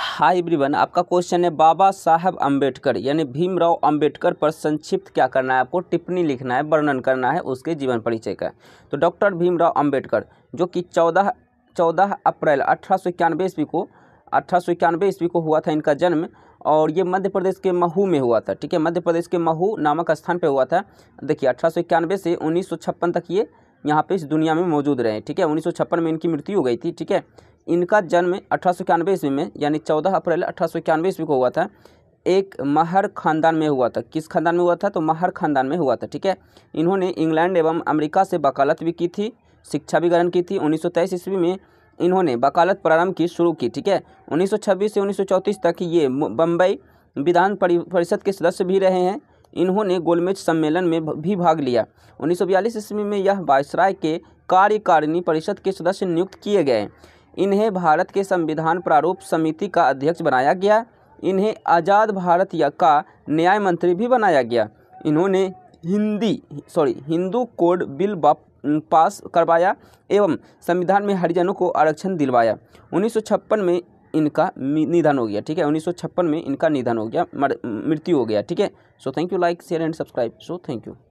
hi everyone आपका question है बाबा साहब अंबेडकर यानी भीमराव अंबेडकर पर संक्षिप्त क्या करना है आपको टिप्पणी लिखना है वर्णन करना है उसके जीवन परिचय का तो डॉक्टर भीमराव अंबेडकर जो कि चौदह चौदह अप्रैल अठारह सौ इक्यानवे ईस्वी को अठारह सौ इक्यानवे ईस्वी को हुआ था इनका जन्म और ये मध्य प्रदेश के महू में हुआ था ठीक है मध्य प्रदेश के महू नामक स्थान पर हुआ था देखिए अठारह सौ इक्यानवे से उन्नीस सौ छप्पन तक ये यहाँ पर इस दुनिया में मौजूद रहे ठीक है उन्नीस सौ छप्पन में इनकी मृत्यु हो गई थी ठीक है इनका जन्म अठारह सौ इक्यानवे ईस्वी में यानी चौदह अप्रैल अठारह सौ इक्यानवे ईस्वी को हुआ था एक महर खानदान में हुआ था किस खानदान में हुआ था तो महर खानदान में हुआ था ठीक है इन्होंने इंग्लैंड एवं अमेरिका से वकालत भी की थी शिक्षा भी ग्रहण की थी उन्नीस सौ तेईस ईस्वी में इन्होंने वकालत प्रारंभ की शुरू की ठीक है उन्नीस से उन्नीस तक ये बम्बई विधान परिषद के सदस्य भी रहे हैं इन्होंने गोलमेज सम्मेलन में भी भाग लिया 1942 ईस्वी में यह वायसराय के कार्यकारिणी परिषद के सदस्य नियुक्त किए गए इन्हें भारत के संविधान प्रारूप समिति का अध्यक्ष बनाया गया इन्हें आज़ाद भारत या का न्याय मंत्री भी बनाया गया इन्होंने Hindi sorry Hindu code bill pass करवाया एवं संविधान में हरिजनों को आरक्षण दिलवाया 1956 में इनका निधन हो गया ठीक है 1956 में इनका निधन हो गया मृत्यु हो गया ठीक है so thank you like share and subscribe so thank you